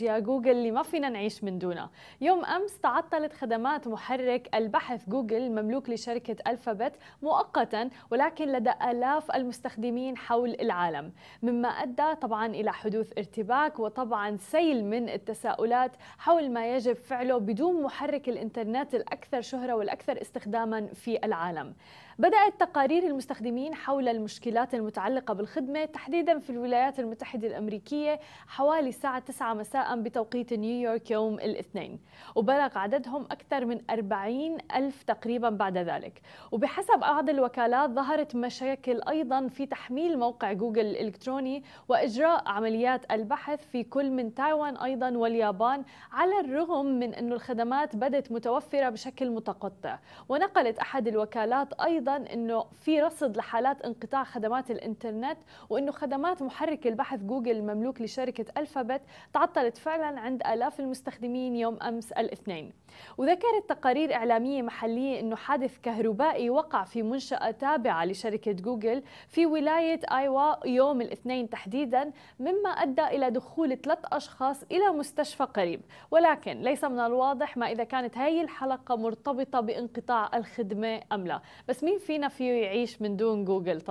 يا جوجل اللي ما فينا نعيش من دونه يوم أمس تعطلت خدمات محرك البحث جوجل المملوك لشركة ألفابت مؤقتا ولكن لدى آلاف المستخدمين حول العالم مما أدى طبعا إلى حدوث ارتباك وطبعا سيل من التساؤلات حول ما يجب فعله بدون محرك الإنترنت الأكثر شهرة والأكثر استخداما في العالم بدأت تقارير المستخدمين حول المشكلات المتعلقة بالخدمة تحديدا في الولايات المتحدة الأمريكية حوالي الساعة 9 مساء مساء بتوقيت نيويورك يوم الاثنين وبلغ عددهم أكثر من 40 ألف تقريبا بعد ذلك وبحسب بعض الوكالات ظهرت مشاكل أيضا في تحميل موقع جوجل الإلكتروني وإجراء عمليات البحث في كل من تايوان أيضا واليابان على الرغم من أن الخدمات بدت متوفرة بشكل متقطع ونقلت أحد الوكالات أيضا أنه في رصد لحالات انقطاع خدمات الإنترنت وأنه خدمات محرك البحث جوجل المملوك لشركة ألفابت تعطلت حصلت فعلا عند آلاف المستخدمين يوم أمس الاثنين وذكرت تقارير إعلامية محلية أنه حادث كهربائي وقع في منشأة تابعة لشركة جوجل في ولاية آيوا يوم الاثنين تحديدا مما أدى إلى دخول ثلاث أشخاص إلى مستشفى قريب ولكن ليس من الواضح ما إذا كانت هاي الحلقة مرتبطة بانقطاع الخدمة أم لا بس مين فينا فيه يعيش من دون جوجل